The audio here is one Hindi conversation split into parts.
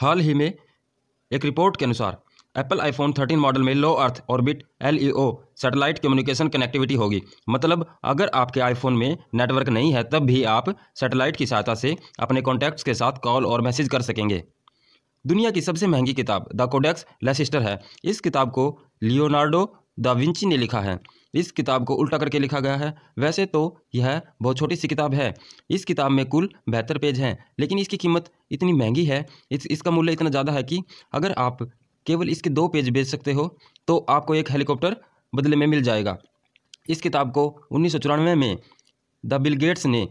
हाल ही में एक रिपोर्ट के अनुसार एप्पल आईफोन 13 मॉडल में low earth orbit L E O satellite communication connectivity होगी मतलब अगर आपके आईफोन में नेटवर्क नहीं है तब भी आप सेटेलाइट की सहायता से अपने कॉन्टैक्ट्स के साथ कॉल और मैसेज कर सकेंगे दुनिया की सबसे महंगी किताब द कोडेक्स लेसिस्टर है इस किताब को लियोनार्डो दा विंची ने लिखा है इस किताब को उल्टा करके लिखा गया है वैसे तो यह बहुत छोटी सी किताब है इस किताब में कुल बेहतर पेज हैं लेकिन इसकी कीमत इतनी महंगी है इस इसका मूल्य इतना ज़्यादा है कि अगर आप केवल इसके दो पेज बेच सकते हो तो आपको एक हेलीकॉप्टर बदले में मिल जाएगा इस किताब को उन्नीस में द बिल गेट्स ने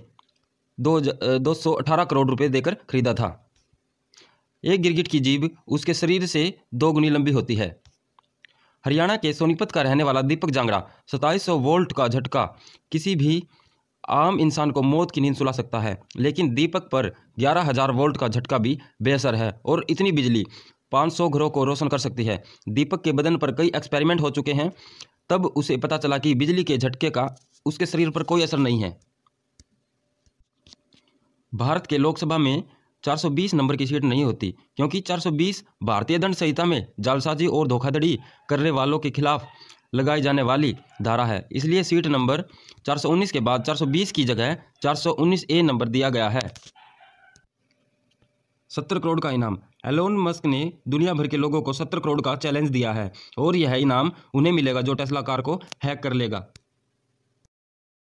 दो दो सौ अठारह करोड़ रुपए देकर खरीदा था एक गिरगिट की जीभ उसके शरीर से दो गुनी लंबी होती है हरियाणा के सोनीपत का रहने वाला दीपक जांगड़ा सताईस वोल्ट का झटका किसी भी आम इंसान को मौत की नींद सुला सकता है लेकिन दीपक पर ग्यारह हज़ार वोल्ट का झटका भी बेअसर है और इतनी बिजली 500 घरों को रोशन कर सकती है दीपक के बदन पर कई एक्सपेरिमेंट हो चुके हैं तब उसे पता चला कि बिजली के झटके का उसके शरीर पर कोई असर नहीं है भारत के लोकसभा में 420 नंबर की सीट नहीं होती क्योंकि 420 भारतीय दंड संहिता में जालसाजी और धोखाधड़ी करने वालों के खिलाफ लगाई जाने वाली धारा है इसलिए सीट नंबर 419 के बाद 420 की जगह 419 ए नंबर दिया गया है सत्तर करोड़ का इनाम एलोन मस्क ने दुनिया भर के लोगों को 70 करोड़ का चैलेंज दिया है और यह इनाम उन्हें मिलेगा जो टेस्ला कार को हैक कर लेगा